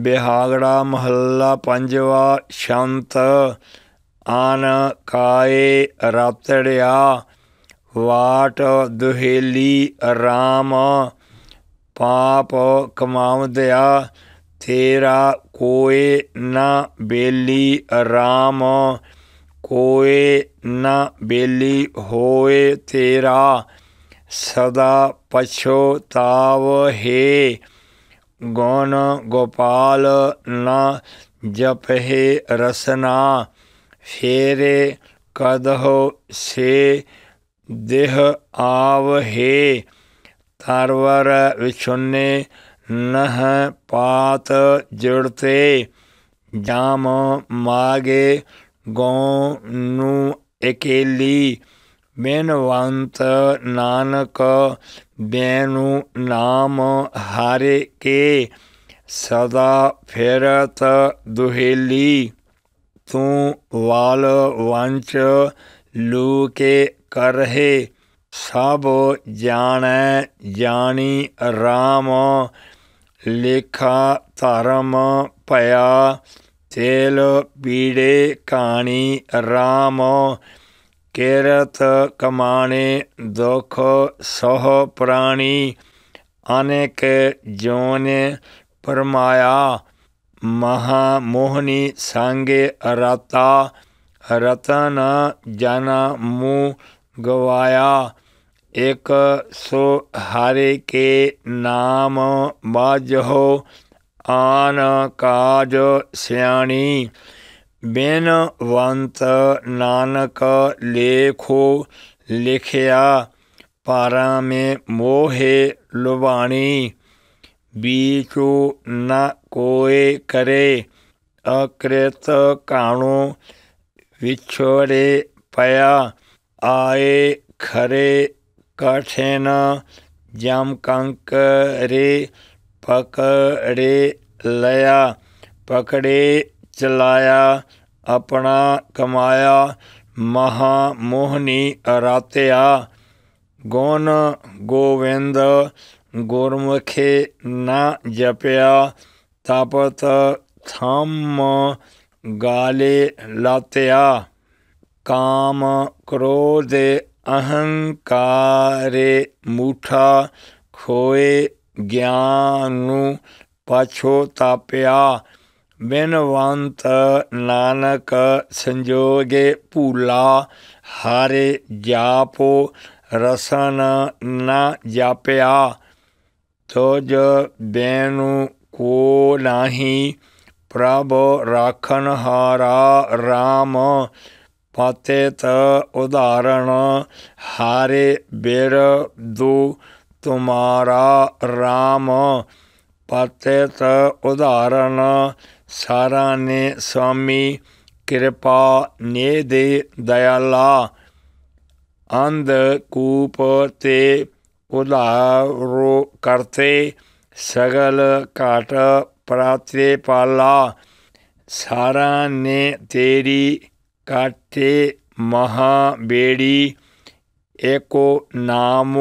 ਬਿਹਾਗੜਾ ਮਹੱਲਾ ਪੰਜਵਾ ਸ਼ੰਤ ਆਨ ਕਾਏ ਰਾਤੜਿਆ ਵਾਟ ਦੁਹੇਲੀ ਰਾਮ ਪਾਪ ਕਮਾਉਂਦਿਆ ਤੇਰਾ ਕੋਏ ਨਾ ਬੇਲੀ ਰਾਮ ਕੋਏ ਨਾ ਬੇਲੀ ਹੋਏ ਤੇਰਾ ਸਦਾ ਪਛੋਤਾਵ ਹੈ ਗੁਣ ਗੋਪਾਲ ਨਾ ਜਪਹਿ ਰਸਨਾ ਫੇਰੇ ਕਦਹੁ ਸੇ ਦੇਹ ਆਵਹੇ ਤਰਵਰ ਵਿਛੁਨੇ ਨਹ ਪਾਤ ਜੁੜਤੇ ਜਾਮ ਮਾਗੇ ਗਉ ਨੂੰ ਇਕੇਲੀ ਬੇਨਵੰਤ ਨਾਨਕ ਬੇਨੂ ਨਾਮ ਹਾਰੇ ਕੇ ਸਦਾ ਫੇਰਤ ਦੁਹੇਲੀ ਤੂੰ ਵਾਲ ਵੰਚ ਲੂਕੇ ਕਰਹੇ ਸਭ ਜਾਣੈ ਜਾਣੀ ਰਾਮ ਲੇਖਾ ਧਰਮ ਭਇਆ ਤੇਲ ਪੀੜੇ ਕਾਣੀ ਰਾਮ ਕਿਰਥ ਕਮਾਣੇ ਦੁਖ ਸਹ ਪ੍ਰਾਣੀ ਅਨੇਕ ਜੋਨੇ ਪਰਮਾਇਆ ਮਹਾ ਮੋਹਨੀ ਸੰਗੇ ਰਤਾ ਰਤਨ ਜਨਾ ਮੂ ਗਵਾਇਆ ਇਕ ਸੋ ਹਾਰੇ ਕੇ ਨਾਮ ਬਾਜੋ ਆਨ ਕਾਜ ਸਿਆਣੀ ਬਿਨਵੰਤ ਨਾਨਕ ਲੇਖੋ ਲਿਖਿਆ ਪਾਰਾ ਮੇ ਮੋਹੇ ਲੁਬਾਣੀ बीचो न कोय करे अकृत काणो विछोड़े पया आए खरे कठिन जमकंक रे पकड़े लया पकड़े ਚਲਾਇਆ ਆਪਣਾ ਕਮਾਇਆ ਮਹਾ ਮੋਹਨੀ ਅਰਾਤਿਆ ਗੁਣ ਗੋਵਿੰਦ ਗੁਰਮੁਖੇ ਨਾ ਜਪਿਆ ਤਪਤ ਥੰਮ ਗਾਲੇ ਲਾਤਿਆ ਕਾਮ ਕ੍ਰੋਧ ਅਹੰਕਾਰੇ ਮੂਠਾ ਖੋਏ ਗਿਆਨ ਨੂੰ ਤਾਪਿਆ ਬਿਨਵੰਤ ਨਾਨਕ ਸੰਜੋਗੇ ਭੂਲਾ ਹਾਰੇ ਜਾਪੋ ਰਸਨ ਨਾ ਜਾਪਿਆ ਤੋਜ ਬੈਨੂ ਕੋ ਨਾਹੀ ਪ੍ਰਭ ਰਾਖਨ ਹਾਰਾ RAM ਤ ਉਦਾਹਰਣ ਹਾਰੇ ਬਿਰ ਦੂ ਤੁਮਾਰਾ RAM ਤ ਉਦਾਹਰਣ ਸਾਰਾ ਨੇ ਸਵਾਮੀ ਕਿਰਪਾ ਨੇ ਦੇ ਦਇਆਲਾ ਅੰਧ ਕੂਪ ਤੇ ਉਧਾਰੋ ਕਰਤੇ ਸਗਲ ਘਾਟ ਪ੍ਰਾਤੇ ਪਾਲਾ ਸਾਰਾ ਨੇ ਤੇਰੀ ਕਾਟੇ ਮਹਾ ਬੇੜੀ ਏਕੋ ਨਾਮ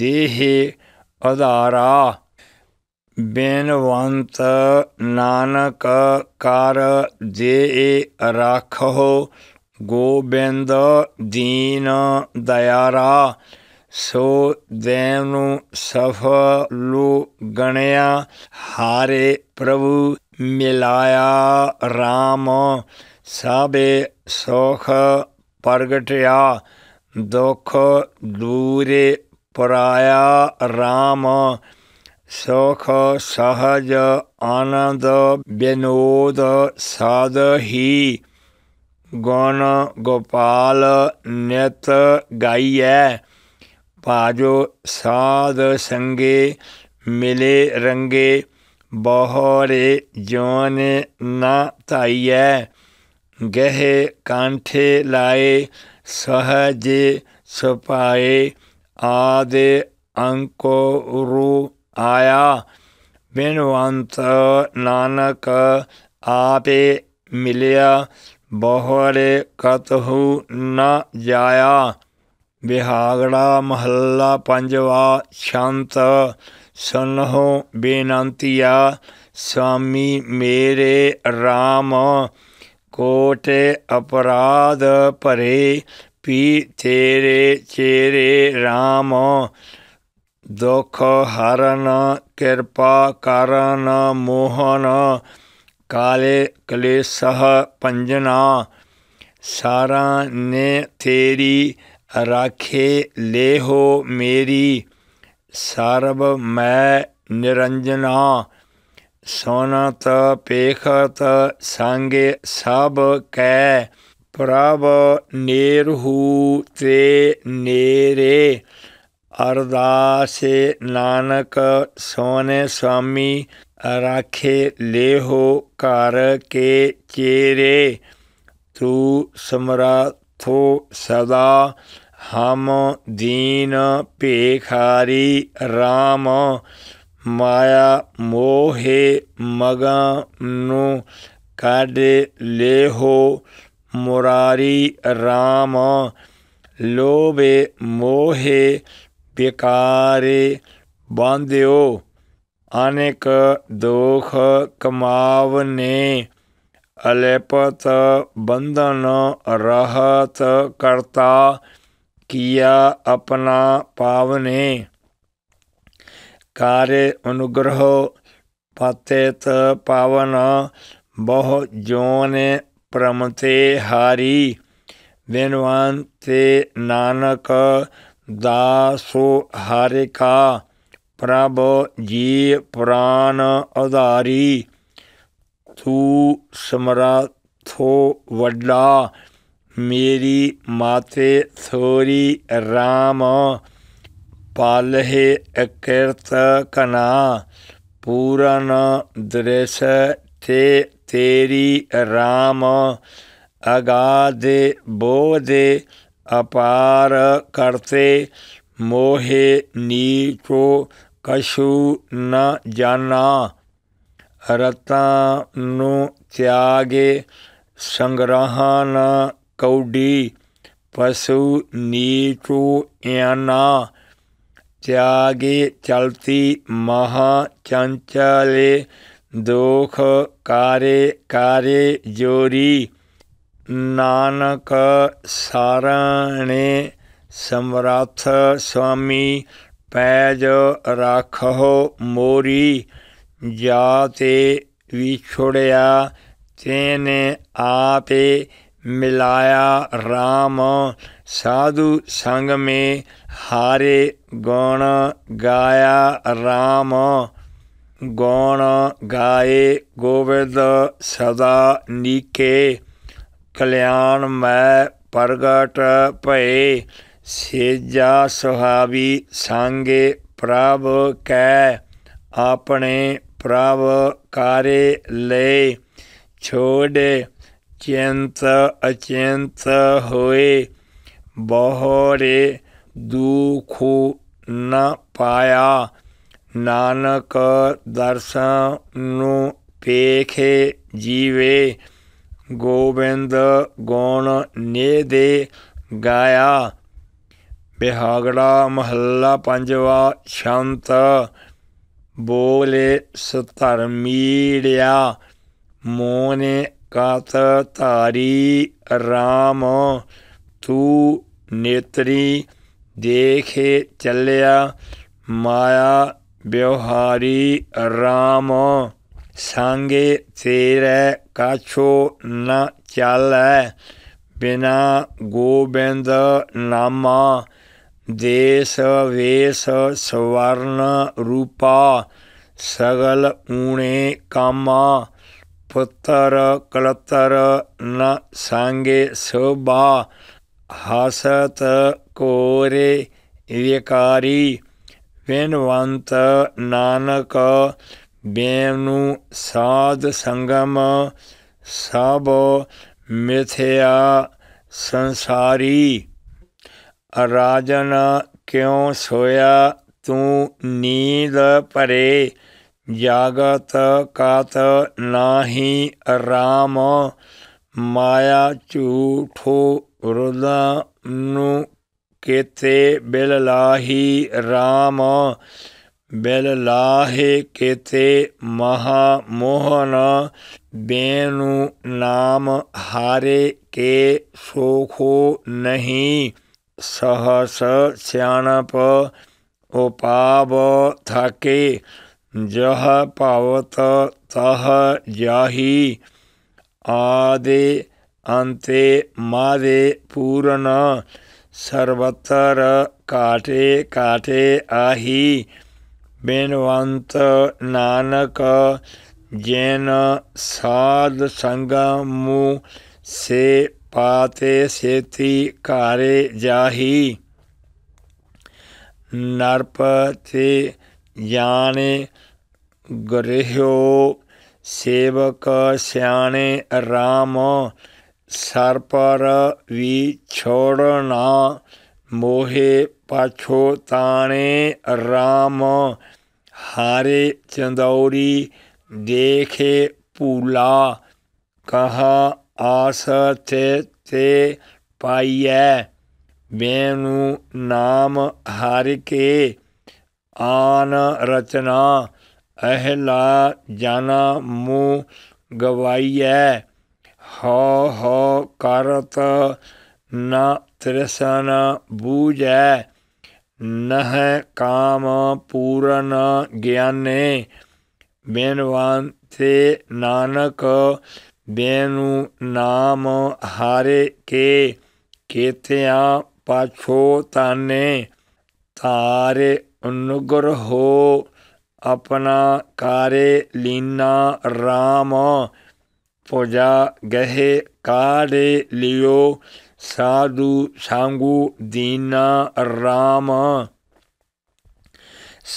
ਦੇਹ ਅਧਾਰਾ ਬੇਨਵੰਤ ਨਾਨਕ ਕਰ ਜੇ ਰਖੋ ਗੋਬਿੰਦ ਦੀਨ ਦਇਆਰਾ ਸੋ ਦੇਵ ਨੂੰ ਸਫਲੂ ਗਣਿਆ ਹਾਰੇ ਪ੍ਰਭੂ ਮਿਲਾਇਆ RAM ਸਾਬੇ ਸੋਖ ਪ੍ਰਗਟਿਆ ਦੁਖ ਦੂਰੇ ਪਰਾਇਆ RAM ਸੋਖ ਸਹਜ ਆਨੰਦ ਬਿਨੋਦ ਸਾਧ ਹੀ ਗੁਣ ਗੋਪਾਲ ਨਿਤ ਗਾਈਐ ਬਾਜੋ ਸਾਧ ਸੰਗੇ ਮਿਲੇ ਰੰਗੇ ਬਹੋਰੇ ਜੋਨ ਨਾ ਤਾਈਐ ਗਹਿ ਕਾਂਠੇ ਲਾਏ ਸਹਜੇ ਸੁਪਾਏ ਆਦੇ ਅੰਕੋ ਰੂ आया बिनवंत नानक आपे मिलिया बहुरे कतहु न जाया बिहागड़ा महला पंजवा छंत सुनहो बेनंतिया स्वामी मेरे राम कोटे अपराध परे पी तेरे चेरे राम ਦੁਖ ਹਰਨ ਕਿਰਪਾ ਕਰਨ ਮੋਹਨ ਕਾਲੇ ਕਲੇਸ਼ਹ ਪੰਜਨਾ ਸਾਰਾ ਨੇ ਤੇਰੀ ਰਾਖੇ ਲੇਹੋ ਮੇਰੀ ਸਰਬ ਮੈਂ ਨਿਰੰਜਨਾ ਸੋਨਤ ਪੇਖਤ ਸੰਗੇ ਸਭ ਕੈ ਪ੍ਰਭ ਨੇਰਹੂ ਤੇ ਨੇਰੇ ਅਰਦਾਸੇ ਨਾਨਕ ਸੋਨੇ ਸਵਾਮੀ ਰਾਖੇ ਲੇਹੋ ਘਰ ਕੇ ਚੇਰੇ ਤੂ ਸਮਰਾਥੋ ਸਦਾ ਹਮ ਦੀਨ ਭੇਖਾਰੀ RAM ਮਾਇਆ ਮੋਹੇ ਮਗਾ ਨੂੰ ਕਾਢੇ ਲੇਹੋ ਮੁਰਾਰੀ RAM ਲੋਭੇ ਮੋਹੇ ਪਿਕਾਰੇ ਬੰਦਿਓ ਅਨੇਕ ਦੁਖ ਕਮਾਵਨੇ ਅਲੇਪਤ ਬੰਧਨ ਰਹਤ ਕਰਤਾ ਕੀਆ ਆਪਣਾ ਪਾਵਨੇ ਕਾਰੇ ਅਨੁਗ੍ਰਹ ਪਤੇਤ ਪਾਵਨ ਬਹੁ ਜੋਨੇ ਪ੍ਰਮਤੇ ਹਾਰੀ ਵਿਨਵਾਨ ਤੇ ਨਾਨਕ ਦਾਸੋ ਹਾਰੇ ਕਾ ਪ੍ਰਭ ਜੀ ਪ੍ਰਾਨ ਉਧਾਰੀ ਤੂ ਸਮਰਾਥੋ ਵੱਡਾ ਮੇਰੀ ਮਾਤੇ ਥੋਰੀ RAM ਪਾਲਹੇ ਅਕਿਰਤ ਕਨਾ ਪੂਰਨ ਦ੍ਰਿਸ਼ ਤੇ ਤੇਰੀ RAM ਅਗਾਦੇ ਬੋਦੇ ਅਪਾਰ ਕਰਤੇ ਮੋਹੇ ਨੀਚੋ ਕਛੂ ਨ ਜਾਣਾ ਰਤਾਂ ਨੂੰ ਤਿਆਗੇ ਸੰਗ੍ਰਹਾਂ ਨ ਕੌਡੀ ਪਸ਼ੂ ਨੀਚੋ ਇਆਨਾ ਤਿਆਗੇ ਚਲਤੀ ਮਹਾ ਚੰਚਲੇ ਦੋਖ ਕਾਰੇ ਕਾਰੇ ਜੋਰੀ ਨਾਨਕ ਸਾਰਣੇ ਸਮਰਾਥ ਸੁਆਮੀ ਪੈਜ ਰੱਖੋ ਮੋਰੀ ਜਾਤੇ ਵਿਛੜਿਆ ਤੇਨੇ ਆਪੇ ਮਿਲਾਇਆ RAM ਸਾਧੂ ਸੰਗ ਮੇ ਹਾਰੇ ਗਉਣ ਗਾਇਆ RAM ਗਉਣ ਗਾਏ ਗੋਵਿੰਦ ਸਦਾ ਨੀਕੇ ਕਲਿਆਣ ਮੈਂ ਪ੍ਰਗਟ ਭਏ ਸੇਜਾ ਸੁਹਾਵੀ ਸੰਗੇ ਪ੍ਰਭ ਕੈ ਆਪਣੇ ਪ੍ਰਭ ਕਾਰੇ ਲੈ ਛੋੜੇ ਚਿੰਤ ਅਚਿੰਤ ਹੋਏ ਬਹੋਰੇ ਦੁਖੁ ਨ ਪਾਇਆ ਨਾਨਕ ਦਰਸ ਨੂੰ ਪੇਖੇ ਜੀਵੇ ਗੋਬਿੰਦ ਗੁਣ ਨੇ ਦੇ ਗਾਇਆ ਬਿਹਾਗੜਾ ਮਹੱਲਾ ਪੰਜਵਾ ਸ਼ੰਤ ਬੋਲੇ ਸਤਰਮੀੜਿਆ ਮੋਨੇ ਕਾਤ ਧਾਰੀ RAM ਤੂੰ ਨੇਤਰੀ ਦੇਖੇ ਚੱਲਿਆ ਮਾਇਆ ਬਿਵਹਾਰੀ RAM ਸੰਗੇ ਤੇਰੇ ਕਾਛੋ ਨ ਚਾਲੈ ਬਿਨਾ ਗੋਬਿੰਦ ਨਾਮਾ ਦੇਸ ਵੇਸ ਸਵਰਨ ਰੂਪਾ ਸਗਲ ਊਣੇ ਕਾਮਾ ਪੁੱਤਰ ਕਲਤਰ ਨ ਸੰਗੇ ਸੋਭਾ ਹਸਤ ਕੋਰੇ ਵਿਕਾਰੀ ਵਿਨਵੰਤ ਨਾਨਕ ਬੇਮ ਨੂੰ ਸਾਧ ਸੰਗਮ ਸਭ ਮਿਥਿਆ ਸੰਸਾਰੀ ਅਰਾਜਨ ਕਿਉ ਸੋਇਆ ਤੂੰ ਨੀਂਦ ਭਰੇ ਜਾਗਤ ਕਾਤ ਨਾਹੀ ਰਾਮ ਮਾਇਆ ਝੂਠੋ ਰੁਦਾ ਨੂੰ ਕੇਤੇ ਬਿਲ ਲਾਹੀ ਲਾਹੇ ਕੇਤੇ ਮਹਾ ਮੋਹਨ ਬੇਨੂ ਨਾਮ ਹਾਰੇ ਕੇ ਸੋਖੋ ਨਹੀਂ ਸਹਸ ਸਿਆਣਪ ਉਪਾਵ ਥਾਕੇ ਜਹ ਭਾਵਤ ਤਹ ਜਾਹੀ ਆਦੇ ਅੰਤੇ ਮਾਦੇ ਪੂਰਨ ਸਰਵਤਰ ਕਾਟੇ ਕਾਟੇ ਆਹੀ ਬੇਨਵੰਤ ਨਾਨਕ ਜੇਨ ਸਾਧ ਸੰਗ ਮੂ ਸੇ ਪਾਤੇ ਸੇਤੀ ਘਾਰੇ ਜਾਹੀ ਨਰਪਤੇ ਜਾਣੇ ਗਰਿਹੋ ਸੇਵਕ ਸਿਆਣੇ ਰਾਮ ਸਰਪਰ ਵੀ ਛੋੜਨਾ ਮੋਹੇ ਪਾਛੋ ਤਾਣੇ RAM ਹਾਰੇ ਚੰਦੌਰੀ ਦੇਖੇ ਭੂਲਾ ਕਹਾ ਆਸ ਤੇ ਤੇ ਪਾਈਐ ਮੈਨੂੰ ਨਾਮ ਹਰ ਕੇ ਆਨ ਰਚਨਾ ਅਹਿਲਾ ਜਾਨਾ ਮੂ ਗਵਾਈਐ ਹੋ ਹੋ ਕਰਤ ਨਾ ਤ੍ਰਿਸ਼ਨ ਬੂਝੈ ਨਹ ਕਾਮ ਪੂਰਨ ਗਿਆਨੇ ਬੇਨਵਾਨ ਸੇ ਨਾਨਕ ਬੇਨੂ ਨਾਮ ਹਾਰੇ ਕੇ ਕੇਥਿਆ ਪਾਛੋ ਤਾਨੇ ਤਾਰੇ ਅਨੁਗਰ ਹੋ ਆਪਣਾ ਕਾਰੇ ਲੀਨਾ RAM ਪੋਜਾ ਗਹਿ ਕਾੜੇ ਲਿਓ ਸਾਧੂ ਸੰਗੂ ਦੀਨਾ ਰਾਮ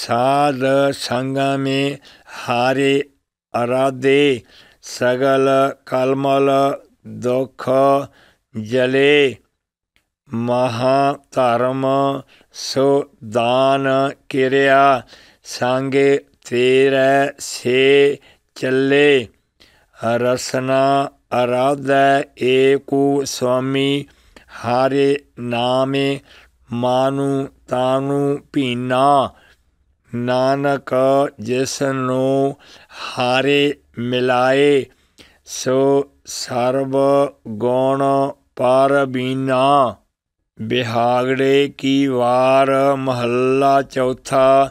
ਸਾਧ ਸੰਗਾ ਮੇ ਹਾਰੇ ਅਰਾਦੇ ਸਗਲ ਕਲਮਲ ਦੁਖ ਜਲੇ ਮਹਾ ਧਰਮ ਸੋ ਦਾਨ ਕਿਰਿਆ ਸੰਗੇ ਤੇਰੇ ਸੇ ਚੱਲੇ ਰਸਨਾ ਅਰਾਧੈ ਏਕੂ ਸਵਾਮੀ ਹਾਰੇ ਨਾਮੇ ਮਾਨੂ ਤਾਨੂ ਪੀਨਾ ਨਾਨਕ ਜਿਸਨੋ ਹਾਰੇ ਮਿਲਾਏ ਸੋ ਸਰਬ ਗੁਣ ਪਰ ਬੀਨਾ ਬਿਹਾਗੜੇ ਕੀ ਵਾਰ ਮਹੱਲਾ ਚੌਥਾ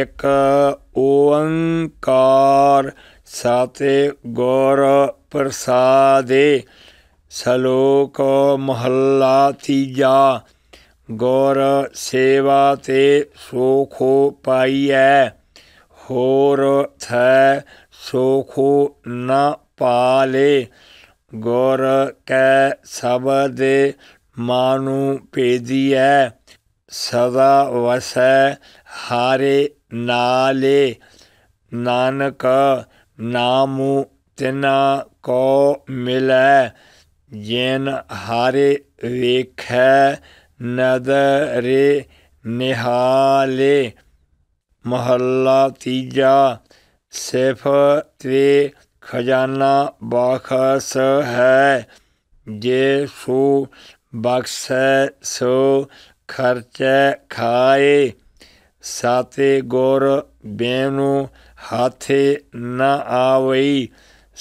ਇਕ ਓੰਕਾਰ ਸਾਤੇ ਗੌਰ ਪ੍ਰਸਾਦੇ ਸਲੋਕ ਮਹੱਲਾ ਤੀਜਾ ਗੁਰ ਸੇਵਾ ਤੇ ਸੋਖੋ ਪਾਈਐ ਹੋਰ ਥੈ ਸੋਖੋ ਨ ਪਾਲੇ ਗੁਰ ਕੈ ਸਬਦ ਮਾਨੂ ਪੇਦੀਐ ਸਦਾ ਵਸੈ ਹਾਰੇ ਨਾਲੇ ਨਾਨਕ ਨਾਮੁ ਤਿਨਾ ਕੋ ਮਿਲੈ ਜੇਨ ਹਾਰੇ ਵੇਖੈ ਨਦਰੇ ਨਿਹਾਲੇ ਮਹੱਲਾ ਤੀਜਾ ਸਿਫ ਤੇ ਖਜ਼ਾਨਾ ਬਖਸ ਹੈ ਜੇ ਸੋ ਬਖਸ਼ੈ ਸੋ ਖਰਚੈ ਖਾਏ ਸਾਤੇ ਗੁਰ ਬੇਨੂ ਹਾਥੇ ਨ ਆਵਈ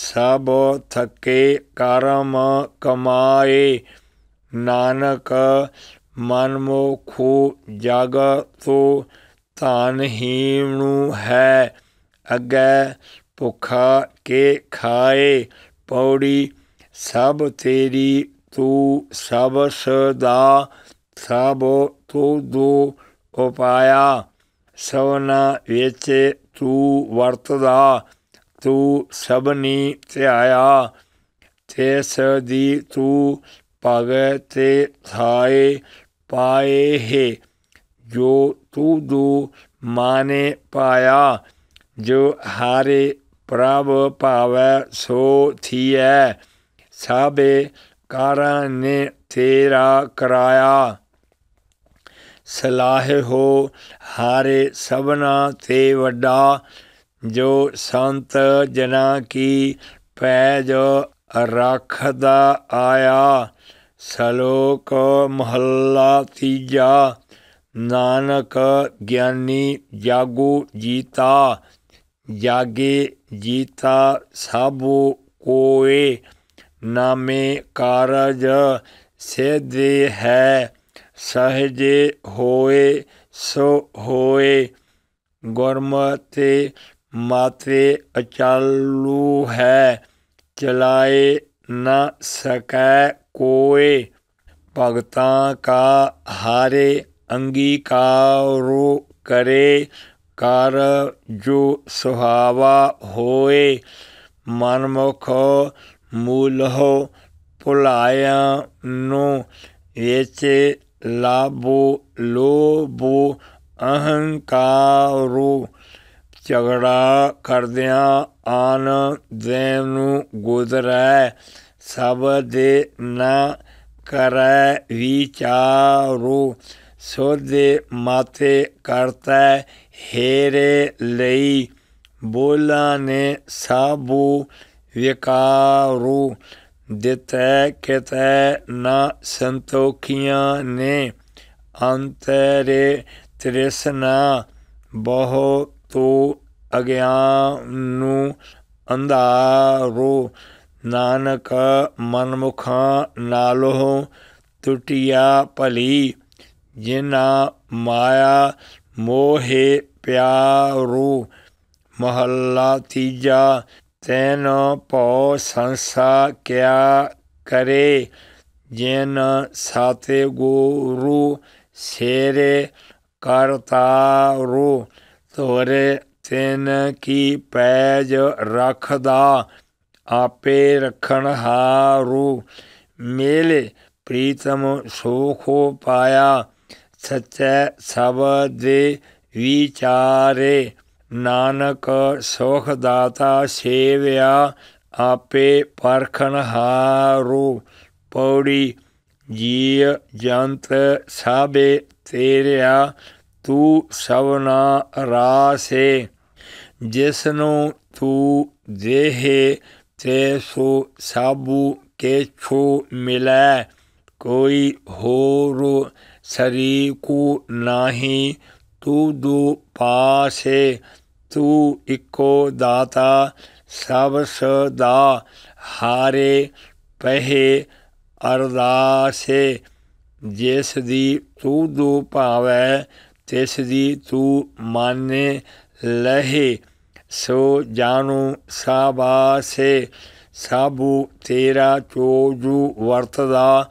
ਸਭ ਥਕੇ ਕਰਮ ਕਮਾਏ ਨਾਨਕ ਮਨ ਮੋਖੂ ਜਗ ਤੋ ਧਨ ਹੀਣੂ ਹੈ ਅਗੈ ਭੁਖਾ ਕੇ ਖਾਏ ਪੌੜੀ ਸਭ ਤੇਰੀ ਤੂੰ ਸਭ ਸਦਾ ਸਭ ਤੂੰ ਦੂ ਉਪਾਇਆ ਸੋਨਾ ਵਿੱਚ ਤੂੰ ਵਰਤਦਾ ਤੂੰ ਸਭਨੀ ਧਿਆਇਆ ਤੇ ਸਦੀ ਤੂੰ ਭਗਤ ਤੇ ਥਾਏ ਪਾਏ ਹੈ ਜੋ ਤੂੰ ਦੂ ਮਾਨੇ ਪਾਇਆ ਜੋ ਹਾਰੇ ਪ੍ਰਭ ਭਾਵੈ ਸੋ ਥੀਐ ਸਾਬੇ ਕਾਰਾਂ ਨੇ ਤੇਰਾ ਕਰਾਇਆ ਹੋ ਹਾਰੇ ਸਭਨਾ ਤੇ ਵੱਡਾ ਜੋ ਸੰਤ ਜਨਾ ਕੀ ਪੈ ਜੋ ਰੱਖਦਾ ਆਇਆ ਸਲੋਕ ਮਹੱਲਾ ਤੀਜਾ ਨਾਨਕ ਗਿਆਨੀ ਜਾਗੂ ਜੀਤਾ ਜਾਗੇ ਜੀਤਾ ਸਭ ਕੋਏ ਨਾਮੇ ਕਾਰਜ ਸੇਦੇ ਹੈ ਸਹਜੇ ਹੋਏ ਸੋ ਹੋਏ ਗੁਰਮਤੇ ਮਾਤੇ ਅਚਲੂ ਹੈ ਚਲਾਏ ਨਾ ਸਕੈ ਕੋਏ ਭਗਤਾਂ ਕਾ ਹਾਰੇ ਅੰਗੀਕਾਰੋ ਕਰੇ ਕਰ ਜੋ ਸੁਹਾਵਾ ਹੋਏ ਮਨਮੁਖ ਮੂਲ ਹੋ ਭੁਲਾਇਆ ਨੂੰ ਵੇਚੇ लाबो ਲੋਭੋ ਅਹੰਕਾਰੋ ਝਗੜਾ ਕਰਦਿਆਂ ਆਨ ਦੇ ਨੂੰ ਗੁਜ਼ਰੈ ਸਭ ਦੇ ਨਾ ਕਰੈ ਵਿਚਾਰੋ ਸੋਦੇ ਮਾਤੇ ਕਰਤਾ ਹੇਰੇ ਲਈ ਬੋਲਾ ਨੇ ਸਾਬੂ ਵਿਕਾਰੂ ਦਿੱਤੈ ਕਿਤੈ ਨਾ ਸੰਤੋਖੀਆਂ ਨੇ ਅੰਤਰੇ ਤ੍ਰਿਸ਼ਨਾ ਬਹੁ ਤੂ ਅਗਿਆਨ ਨੂੰ ਅੰਧਾਰੋ ਨਾਨਕ ਮਨਮੁਖਾਂ ਨਾਲੋ ਟੁਟਿਆ ਭਲੀ ਜਿਨਾ ਮਾਇਆ ਮੋਹੇ ਪਿਆਰੂ ਮਹੱਲਾ ਤੀਜਾ ਤੈਨ ਭਉ ਸੰਸਾ ਕਿਆ ਕਰੇ ਜਿਨ ਸਾਤੇ ਗੁਰੂ ਸੇਰੇ ਰੂ ਤੋਰੇ ਤੈਨ ਕੀ ਪੈਜ ਰਖਦਾ ਆਪੇ ਰਖਣ ਹਾਰੂ ਮੇਲੇ ਪ੍ਰੀਤਮ ਸੋਖੋ ਪਾਇਆ ਸੱਚੇ ਸਬਦ ਦੇ ਵਿਚਾਰੇ ਨਾਨਕ ਸੁਖ ਦਾਤਾ ਸੇਵਿਆ ਆਪੇ ਪਰਖਣ ਹਾਰੂ ਪੌੜੀ ਜੀ ਜੰਤ ਸਾਬੇ ਤੇਰਿਆ ਤੂੰ ਸਵਨਾ ਰਾਸੇ ਜਿਸ ਨੂੰ ਤੂੰ ਦੇਹੇ ਤੇ ਸੋ ਸਾਬੂ ਕੇ ਛੂ ਮਿਲੈ ਕੋਈ ਹੋਰ ਕੋ ਨਾਹੀ ਤੂ ਦੂ ਪਾਸੇ ਤੂੰ ਇੱਕੋ ਦਾਤਾ ਸਭ ਸਦਾ ਹਾਰੇ ਪਹਿ ਅਰਦਾਸੇ ਜਿਸ ਦੀ ਤੂੰ ਦੂ ਭਾਵੈ ਤਿਸ ਦੀ ਤੂੰ ਮਾਨੇ ਲਹੇ ਸੋ ਜਾਣੂ ਸਾਬਾਸੇ ਸਾਬੂ ਤੇਰਾ ਚੋਜੂ ਵਰਤਦਾ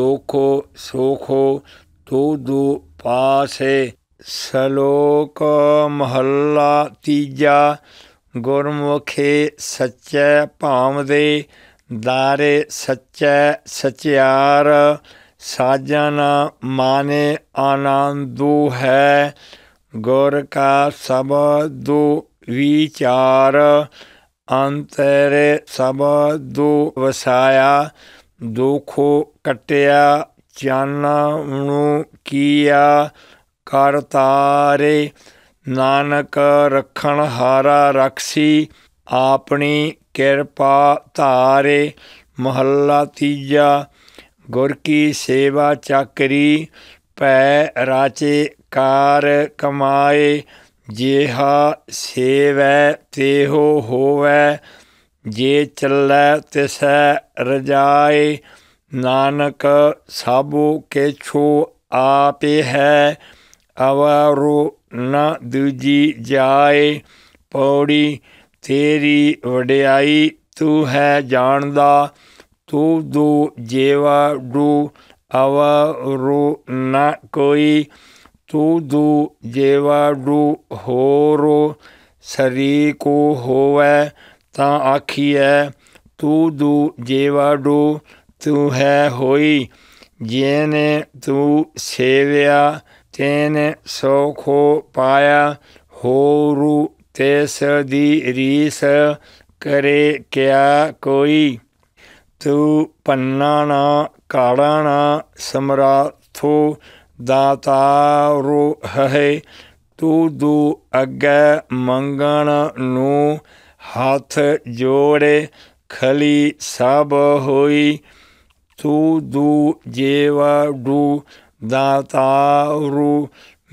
ਦੋਖੋ ਸੋਖੋ ਤੂੰ ਦੂ ਪਾਸੇ ਸ਼ਲੋਕ ਮਹੱਲਾ ਤੀਜਾ ਗੁਰਮੁਖੇ ਸੱਚੇ ਭਾਵਦੇ ਦਾਰੇ ਸੱਚੇ ਸਚਿਆਰ ਸਾਜਨ ਮਾਨੇ ਆਨੰਦੂ ਹੈ ਗੁਰ ਕਾ ਸਬਦੂ ਵਿਚਾਰ ਅੰਤਰੇ ਸਬਦੂ ਵਸਾਇਆ ਦੁਖੋ ਕਟਿਆ ਨੂੰ ਕੀਆ ਕਰ ਤਾਰੇ ਨਾਨਕ ਰਖਣ ਹਾਰਾ ਰਖਸੀ ਆਪਣੀ ਕਿਰਪਾ ਧਾਰੇ ਮਹੱਲਾ ਤੀਜਾ ਗੁਰ ਕੀ ਸੇਵਾ ਚੱਕਰੀ ਪੈ ਰਾਚੇ ਕਾਰ ਕਮਾਏ ਜੇਹਾ ਸੇਵੈ ਤੇਹੋ ਹੋਵੈ ਜੇ ਚੱਲੈ ਤਿਸੈ ਰਜਾਏ ਨਾਨਕ ਕੇ ਕੇਛੋ ਆਪੇ ਹੈ ਅਵਾਰੋ ਨਾ ਦੂਜੀ ਜਾਏ ਪੌੜੀ ਤੇਰੀ ਵਡਿਆਈ ਤੂੰ ਹੈ ਜਾਣਦਾ ਤੂੰ ਦੂ ਜੇਵਾ ਡੂ ਅਵਾਰੋ ਨਾ ਕੋਈ ਤੂੰ ਦੂ ਜੇਵਾ ਡੂ ਹੋਰੋ ਸਰੀ ਕੋ ਹੋਵੇ ਤਾਂ ਆਖੀਐ ਤੂੰ ਦੂ ਜੇਵਾ ਡੂ ਤੂੰ ਹੈ ਹੋਈ ਜੇਨੇ ਤੂੰ ਸੇਵਿਆ सौ खो पाया होरु तेस दी रीस ਕਰੇ ਕਿਆ ਕੋਈ ਤੂੰ ਪੰਨਾ ਨਾ ਕਾੜਾ ਨਾ ਸਮਰਾਥੋ ਦਾਤਾਰੋ ਹੈ ਤੂੰ ਦੂ ਅੱਗੇ ਮੰਗਣ ਨੂੰ ਹੱਥ ਜੋੜੇ ਖਲੀ ਸਭ ਹੋਈ ਤੂੰ ਦੂ ਜੇਵਾ ਦੂ ਦਾ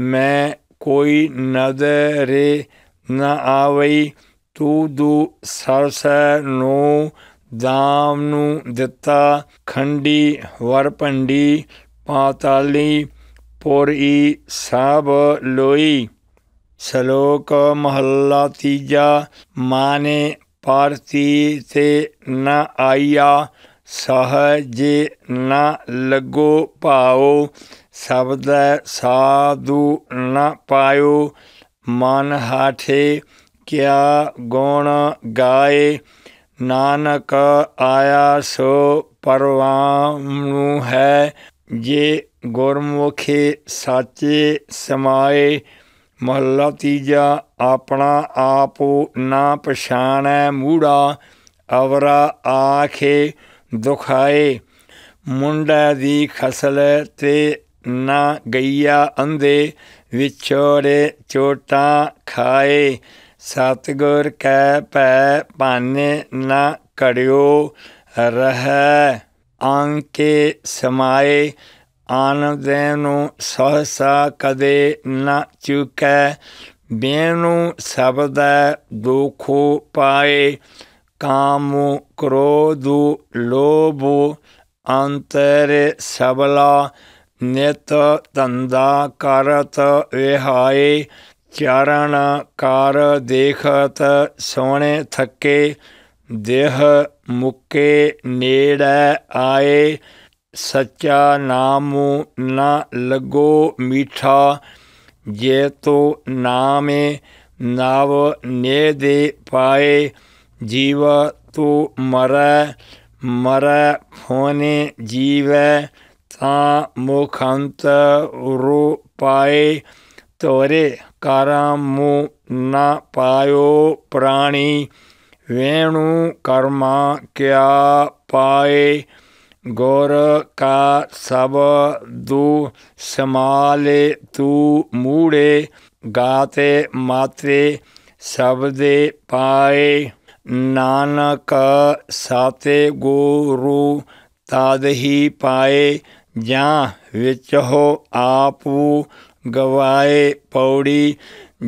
ਮੈਂ ਕੋਈ ਨਦਰੇ ਨਾ ਆਵਈ ਤੂ ਦੂ ਸਰਸੈ ਨੂੰ ਦਾਮ ਨੂੰ ਦਿੱਤਾ ਖੰਡੀ ਵਰਪੰਡੀ ਪਾਤਾਲੀ ਪੁਰੀ ਸਭ ਲੋਈ ਸ਼ਲੋਕ ਮਹੱਲਾ ਤੀਜਾ ਮਾਨੇ ਪਾਰਤੀ ਤੇ ਨ ਆਇਆ ਸਹਜੇ ਨ ਲਗੋ ਪਾਓ ਸਬਦੈ ਸਾਧੂ ਨ ਪਾਇਓ ਮਨ ਹਾਠੇ ਕਿਆ ਗੁਣ ਗਾਏ ਨਾਨਕ ਆਇਆ ਸੋ ਪਰਵਾਮ ਨੂੰ ਹੈ ਜੇ ਗੁਰਮੁਖੇ ਸਾਚੇ ਸਮਾਏ ਮਹੱਲਾ ਤੀਜਾ ਆਪਣਾ ਆਪ ਨਾ ਪਛਾਣੈ ਮੂੜਾ ਅਵਰਾ ਆਖੇ ਦੁਖਾਏ ਮੁੰਡਾ ਦੀ ਖਸਲ ਤੇ ਨਾ ਗਈਆ ਅੰਦੇ ਵਿਛੋੜੇ ਚੋਟਾਂ ਖਾਏ ਸਤਗੁਰ ਕੈ ਪੈ ਪਾਨੇ ਨਾ ਕੜਿਓ ਰਹਿ ਆਂਕੇ ਸਮਾਏ ਆਨੰਦੈ ਨੂੰ ਸਹਸਾ ਕਦੇ ਨਾ ਚੁਕੈ ਬੇਨੂ ਸਬਦ ਦੁਖੋ ਪਾਏ कामो क्रोधो लोभो अंतर सबला ਨਿਤ ਤੰਦਾ ਕਰਤ ਵਿਹਾਏ ਚਰਨ ਕਰ ਦੇਖਤ ਸੋਹਣੇ ਥੱਕੇ ਦੇਹ ਮੁਕੇ ਨੇੜੈ ਆਏ ਸੱਚਾ ਨਾਮ ਨਾ ਲਗੋ ਮੀਠਾ ਜੇ ਤੋ ਨਾਮੇ ਨਾਵ ਨੇ ਦੇ ਪਾਏ ਜੀਵ ਤੂ ਮਰ ਮਰ ਹੋਨੇ ਜੀਵ ਤਾ ਮੁਖੰਤ रु पाए ਤੋਰੇ ਕਾਰਾਂ ਮੂ ਨਾ ਪਾਇਓ ਪ੍ਰਾਣੀ ਵੇਣੂ ਕਰਮਾ ਕਿਆ ਪਾਏ ਗੁਰ ਕਾ ਸਭ ਦੂ ਸਮਾਲੇ ਤੂ ਮੂੜੇ ਗਾਤੇ ਮਾਤਰੇ ਸਭ ਦੇ ਪਾਏ ਨਾਨਕ ਸਾਤੇ ਗੁਰੂ ਤਾਦਹੀ ਹੀ ਪਾਏ ਜਾਂ ਵਿੱਚ ਹੋ ਆਪੂ ਗਵਾਏ ਪੌੜੀ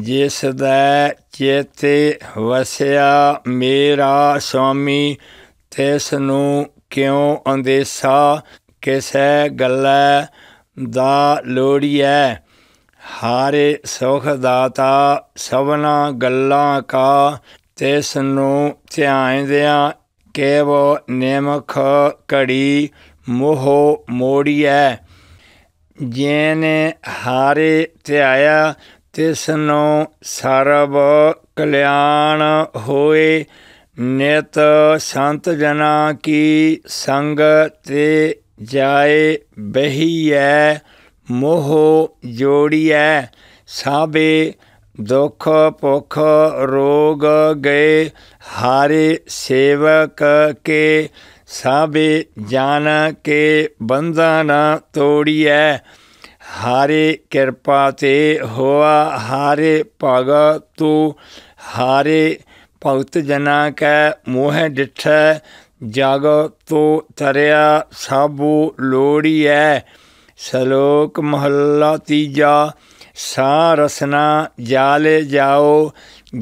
ਜਿਸ ਦਾ ਚੇਤੇ ਵਸਿਆ ਮੇਰਾ ਸਵਾਮੀ ਤਿਸ ਨੂੰ ਕਿਉ ਅੰਦੇਸਾ ਕਿਸੈ ਗੱਲੈ ਦਾ ਲੋੜੀਐ ਹਾਰੇ ਸੁਖ ਦਾਤਾ ਸਭਨਾ ਗੱਲਾਂ ਕਾ ਤਿਸ ਨੂੰ ਧਿਆਇਂਦਿਆਂ ਕੇਵੋ ਨਿਮਖ ਕੜੀ ਮੋਹ ਮੋੜੀਐ ਜੇਨੇ ਹਾਰੇ ਧਿਆਇਆ ਤਿਸ ਨੂੰ ਸਰਬ ਕਲਿਆਣ ਹੋਏ ਨਿਤ ਸੰਤ ਜਨਾ ਕੀ ਸੰਗ ਤੇ ਜਾਏ ਬਹੀਐ ਮੋਹ ਜੋੜੀਐ ਸਾਬੇ ਦੁਖ ਭੁਖ ਰੋਗ ਗਏ ਹਾਰੇ ਸੇਵਕ ਕੇ ਸਾਬੇ ਜਾਣ ਕੇ ਬੰਧਨ ਤੋੜੀਐ ਹਾਰੇ ਕਿਰਪਾ ਤੇ ਹੋਆ ਹਾਰੇ ਭਗਤ ਤੂ ਹਾਰੇ ਭਗਤ ਜਨਾ ਕੈ ਮੋਹ ਡਿਠੈ ਜਗ ਤੋ ਤਰਿਆ ਸਾਬੂ ਲੋੜੀਐ ਸ਼ਲੋਕ ਮਹੱਲਾ ਤੀਜਾ सा रसना जाले जाओ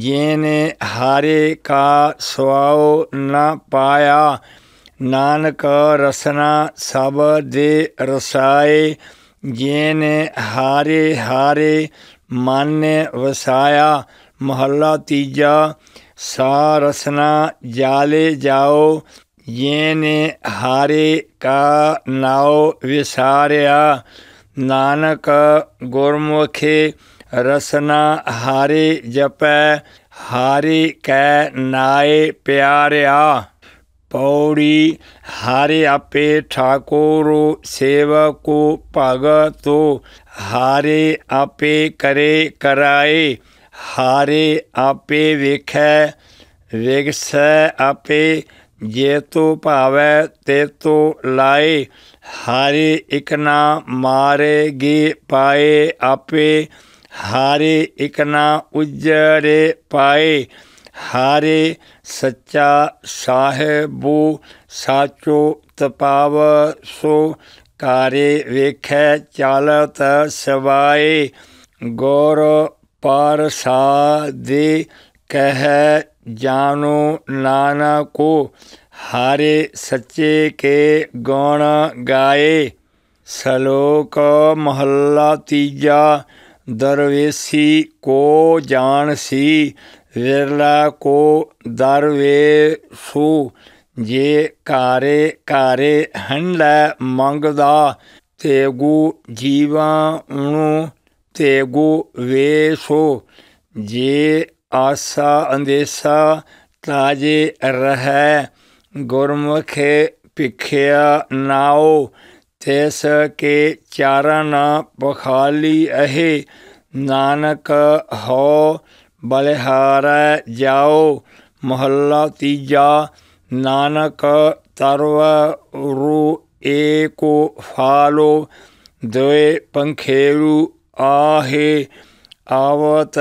येने हारे का सुआओ न पाया नानक रसना सब दे रसाए येने हारे हारे मन वसाया महला तीजा सा रसना जाले जाओ येने हारे का नाव विसारया ਨਾਨਕ ਗੁਰਮੁਖੇ ਰਸਨਾ ਹਾਰੇ ਜਪੈ ਹਾਰੇ ਕੈ ਨਾਏ ਪਿਆਰਿਆ ਪੌੜੀ ਹਾਰੇ ਆਪੇ ਠਾਕੁਰੋ ਸੇਵਕੋ ਭਗਤੋ ਹਾਰੇ ਆਪੇ ਕਰੇ ਕਰਾਏ ਹਾਰੇ ਆਪੇ ਵੇਖੈ ਵਿਗਸੈ ਆਪੇ ਜੇ ਤੋ ਭਾਵੈ ਤੇ ਤੋ ਲਾਏ ਹਾਰੇ ਇਕਨਾ ਮਾਰੇਗੇ ਪਾਏ ਆਪੇ ਹਾਰੇ ਇਕਨਾ ਉਜਰੇ ਪਾਏ ਹਾਰੇ ਸੱਚਾ ਸਾਹਿਬੂ ਸਾਚੋ ਤਪਾਵ ਸੋ ਕਾਰੇ ਵੇਖੈ ਚਾਲਤ ਸਵਾਏ ਗੌਰ ਪਰਸਾ ਦੇ ਕਹਿ ਜਾਨੋ ਨਾਨਕੋ ਹਾਰੇ ਸੱਚੇ ਕੇ ਗੁਣ ਗਾਏ ਸ਼ਲੋਕ ਮਹੱਲਾ ਤੀਜਾ ਦਰਵੇਸੀ ਕੋ ਜਾਣ ਸੀ ਵਿਰਲਾ ਕੋ ਦਰਵੇ ਸੂ ਜੇ ਕਾਰੇ ਕਾਰੇ ਹੰਲਾ ਮੰਗਦਾ ਤੇਗੂ ਜੀਵਾ ਨੂੰ ਤੇਗੂ ਵੇਸੋ ਜੇ ਆਸਾ ਅੰਦੇਸਾ ਤਾਜੇ ਰਹਿ ਗੁਰਮੁਖੇ ਭਿਖਿਆ ਨਾਉ ਤੇਸ ਕੇ ਚਾਰਨ ਬਖਾਲੀ ਅਹੇ ਨਾਨਕ ਹੋ ਬਲਿਹਾਰੈ ਜਾਓ ਮਹੱਲਾ ਤੀਜਾ ਨਾਨਕ ਤਰਵ ਰੂ ਏਕੋ ਫਾਲੋ ਦੋਏ ਪੰਖੇਰੂ ਆਹੇ ਆਵਤ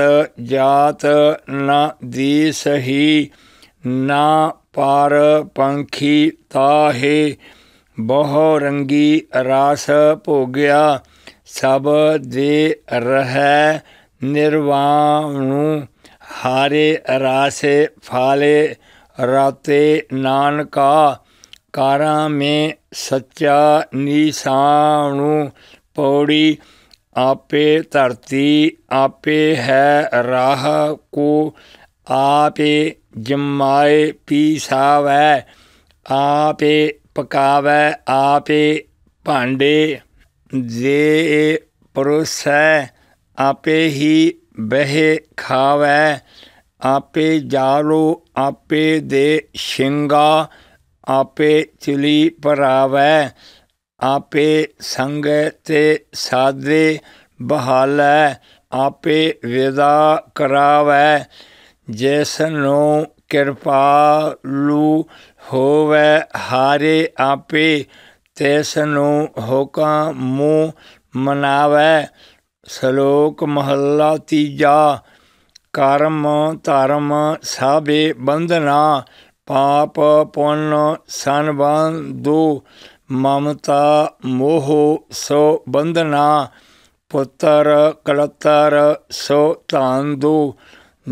ਜਾਤ ਨਾ ਦੀਸਹੀ ਨਾ ਪਰ ਪੰਖੀ ਤਾਹੇ ਬਹੁ ਰੰਗੀ ਰਾਸ ਭੋਗਿਆ ਸਭ ਦੇ ਰਹਿ ਨਿਰਵਾਣੂ ਹਾਰੇ ਰਾਸੇ ਫਾਲੇ ਰਾਤੇ ਨਾਨਕਾ ਕਾਰਾਂ ਮੇ ਸੱਚਾ ਨੀਸਾਣੂ ਪੌੜੀ ਆਪੇ ਧਰਤੀ ਆਪੇ ਹੈ ਰਾਹ ਕੋ ਆਪੇ ਜਮਾਏ ਪੀ ਸਾਵੈ ਆਪੇ ਪਕਾਵੈ ਆਪੇ ਭਾਂਡੇ ਜੇ ਪਰੋਸੈ ਆਪੇ ਹੀ ਬਹਿ ਖਾਵੈ ਆਪੇ ਜਾਲੋ ਆਪੇ ਦੇ ਸ਼ਿੰਗਾ ਆਪੇ ਚਲੀ ਪਰਾਵੈ ਆਪੇ ਸੰਗ ਤੇ ਸਾਦੇ ਬਹਾਲੈ ਆਪੇ ਵਿਦਾ ਕਰਾਵੈ ਜਿਸ ਨੂੰ ਕਿਰਪਾਲੂ ਹੋਵੇ ਹਾਰੇ ਆਪੇ ਤਿਸ ਨੂੰ ਹੁਕਮ ਮੂ ਮਨਾਵੇ ਸ਼ਲੋਕ ਮਹੱਲਾ ਤੀਜਾ ਕਰਮ ਧਰਮ ਸਾਬੇ ਬੰਧਨਾ ਪਾਪ ਪੁੰਨ ਸੰਬੰਧੋ ਮਮਤਾ ਮੋਹ ਸੋ ਬੰਧਨਾ ਪੁੱਤਰ ਕਲਤਰ ਸੋ ਤਾਂਦੂ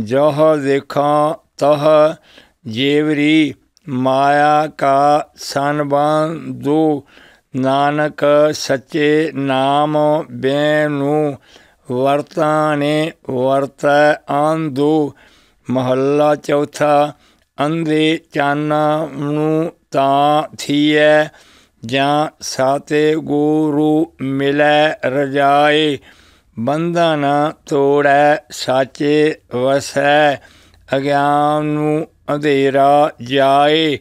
ਜਹ ਦੇਖਾਂ ਤਹ ਜੇਵਰੀ ਮਾਇਆ ਕਾ ਸੰਬੰਧ ਦੋ ਨਾਨਕ ਸੱਚੇ ਨਾਮ ਬੇਨੂ ਵਰਤਾਨੇ ਵਰਤੈ ਆਂਦੂ ਮਹੱਲਾ ਚੌਥਾ ਅੰਦੇ ਚਾਨ ਨੂੰ ਤਾਂ ਥੀਏ ਜਾਂ ਸਾਤੇ ਗੁਰੂ ਮਿਲੇ ਰਜਾਏ ਬੰਧਾ ਨਾ ਤੋੜੈ ਸਾਚੇ ਵਸੈ ਅਗਿਆਨ ਨੂੰ ਅਧੇਰਾ ਜਾਏ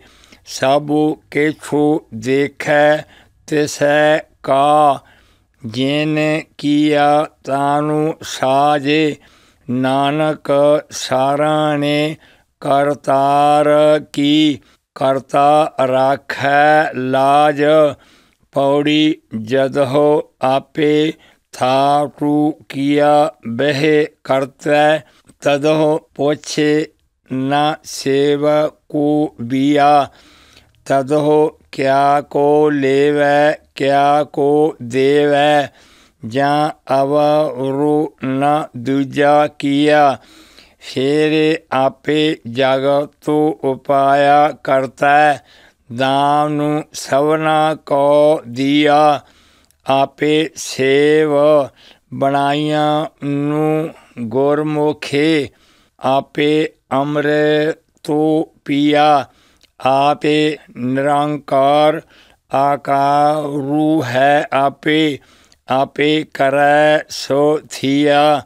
ਸਾਬੂ ਕੇਛੂ ਦੇਖੈ ਤਿਸੈ ਕਾ ਜਿਨੇ ਕੀਆ ਤਾਨੂੰ ਸਾਜੇ ਨਾਨਕ ਸਾਰਾ ਨੇ ਕਰਤਾਰ ਕੀ ਕਰਤਾ ਰਾਖੈ ਲਾਜ ਪੌੜੀ ਜਦ ਹੋ ਆਪੇ ਥਾਟੁ ਕੀਆ ਬਹਿ ਕਰਤੈ ਤਦੋ ਪੋਛੇ ਨਾ ਸੇਵ ਕੋ ਬੀਆ ਤਦੋ ਕਿਆ ਕੋ ਲੇਵੈ ਕਿਆ ਕੋ ਦੇਵੈ ਜਾਂ ਅਵਰੁ ਨ ਦੁਜਾ ਕੀਆ ਫੇਰੇ ਆਪੇ ਜਗ ਤੂ ਉਪਾਇਆ ਕਰਤਾ ਦਾਨ ਨੂੰ ਸਵਨਾ ਕੋ ਦੀਆ ਆਪੇ ਸੇਵ ਬਣਾਈਆਂ ਨੂੰ ਗੁਰਮੁਖੇ ਆਪੇ ਅੰਮ੍ਰਿਤ ਤੂ ਪੀਆ ਆਪੇ ਨਿਰੰਕਾਰ ਆਕਾਰੂ ਹੈ ਆਪੇ ਆਪੇ ਕਰੈ ਸੋ ਥੀਆ